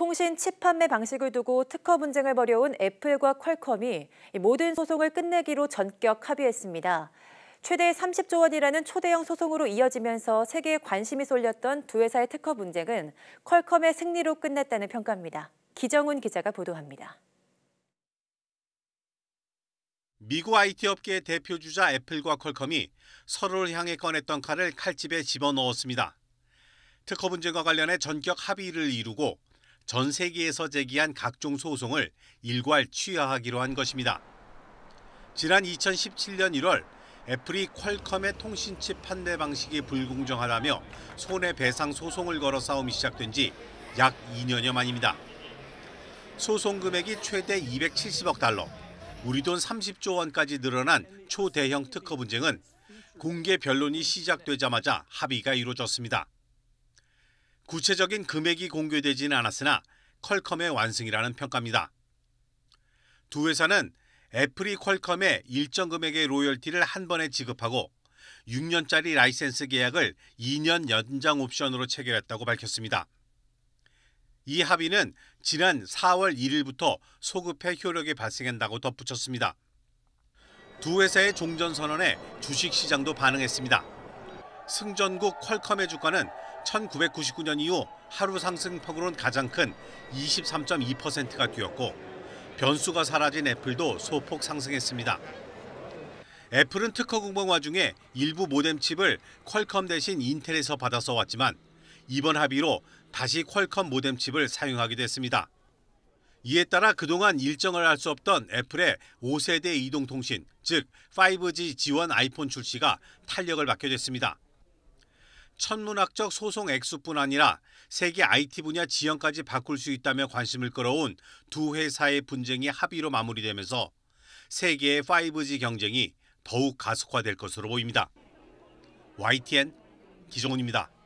통신 칩 판매 방식을 두고 특허 분쟁을 벌여온 애플과 퀄컴이 모든 소송을 끝내기로 전격 합의했습니다. 최대 30조 원이라는 초대형 소송으로 이어지면서 세계에 관심이 쏠렸던 두 회사의 특허 분쟁은 퀄컴의 승리로 끝났다는 평가입니다. 기정훈 기자가 보도합니다. 미국 IT 업계의 대표 주자 애플과 퀄컴이 서로를 향해 꺼냈던 칼을 칼집에 집어넣었습니다. 특허 분쟁과 관련해 전격 합의를 이루고 전 세계에서 제기한 각종 소송을 일괄 취하하기로 한 것입니다. 지난 2017년 1월 애플이 퀄컴의 통신칩 판매 방식이 불공정하다며 손해배상 소송을 걸어 싸움이 시작된 지 약 2년여 만입니다. 소송 금액이 최대 270억 달러, 우리 돈 30조 원까지 늘어난 초대형 특허 분쟁은 공개 변론이 시작되자마자 합의가 이루어졌습니다. 구체적인 금액이 공개되지는 않았으나 퀄컴의 완승이라는 평가입니다. 두 회사는 애플이 퀄컴에 일정 금액의 로열티를 한 번에 지급하고 6년짜리 라이센스 계약을 2년 연장 옵션으로 체결했다고 밝혔습니다. 이 합의는 지난 4월 1일부터 소급해 효력이 발생한다고 덧붙였습니다. 두 회사의 종전 선언에 주식시장도 반응했습니다. 승전국 퀄컴의 주가는 1999년 이후 하루 상승폭으로는 가장 큰 23.2%가 뛰었고 변수가 사라진 애플도 소폭 상승했습니다. 애플은 특허 공방 와중에 일부 모뎀 칩을 퀄컴 대신 인텔에서 받아서 왔지만 이번 합의로 다시 퀄컴 모뎀 칩을 사용하기도 습니다 이에 따라 그동안 일정을 할 수 없던 애플의 5세대 이동통신, 즉 5G 지원 아이폰 출시가 탄력을 받게 됐습니다. 천문학적 소송 액수뿐 아니라 세계 IT 분야 지형까지 바꿀 수 있다며 관심을 끌어온 두 회사의 분쟁이 합의로 마무리되면서 세계의 5G 경쟁이 더욱 가속화될 것으로 보입니다. YTN 기종훈입니다.